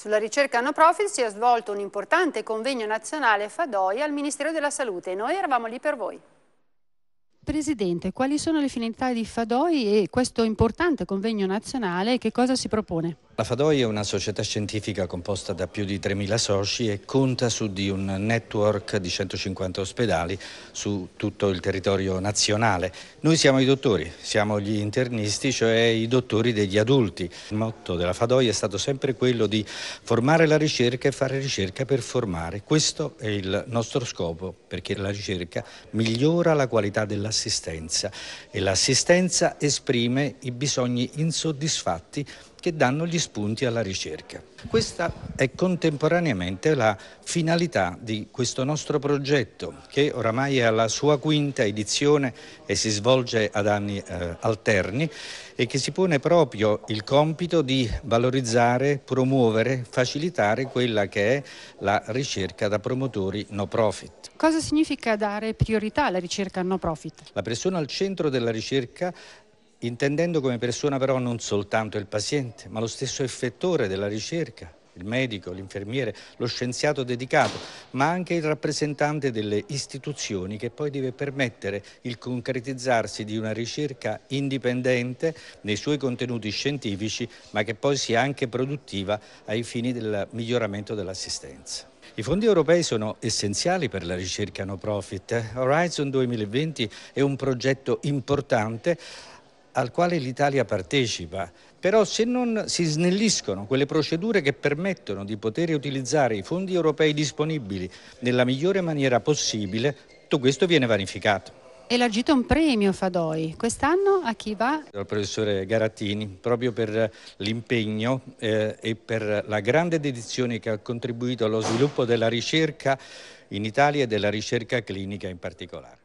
Sulla ricerca no profit si è svolto un importante convegno nazionale FADOI al Ministero della Salute noi eravamo lì per voi. Presidente, quali sono le finalità di FADOI e questo importante convegno nazionale e che cosa si propone? La Fadoi è una società scientifica composta da più di 3.000 soci e conta su di un network di 150 ospedali su tutto il territorio nazionale. Noi siamo i dottori, siamo gli internisti, cioè i dottori degli adulti. Il motto della Fadoi è stato sempre quello di formare la ricerca e fare ricerca per formare. Questo è il nostro scopo perché la ricerca migliora la qualità dell'assistenza e l'assistenza esprime i bisogni insoddisfatti che danno gli spunti alla ricerca. Questa è contemporaneamente la finalità di questo nostro progetto che oramai è alla sua quinta edizione e si svolge ad anni eh, alterni e che si pone proprio il compito di valorizzare, promuovere, facilitare quella che è la ricerca da promotori no profit. Cosa significa dare priorità alla ricerca no profit? La persona al centro della ricerca intendendo come persona però non soltanto il paziente, ma lo stesso effettore della ricerca, il medico, l'infermiere, lo scienziato dedicato, ma anche il rappresentante delle istituzioni che poi deve permettere il concretizzarsi di una ricerca indipendente nei suoi contenuti scientifici, ma che poi sia anche produttiva ai fini del miglioramento dell'assistenza. I fondi europei sono essenziali per la ricerca no profit. Horizon 2020 è un progetto importante al quale l'Italia partecipa, però se non si snelliscono quelle procedure che permettono di poter utilizzare i fondi europei disponibili nella migliore maniera possibile, tutto questo viene vanificato. E l'agito un premio Fadoi, quest'anno a chi va? Al professore Garattini, proprio per l'impegno eh, e per la grande dedizione che ha contribuito allo sviluppo della ricerca in Italia e della ricerca clinica in particolare.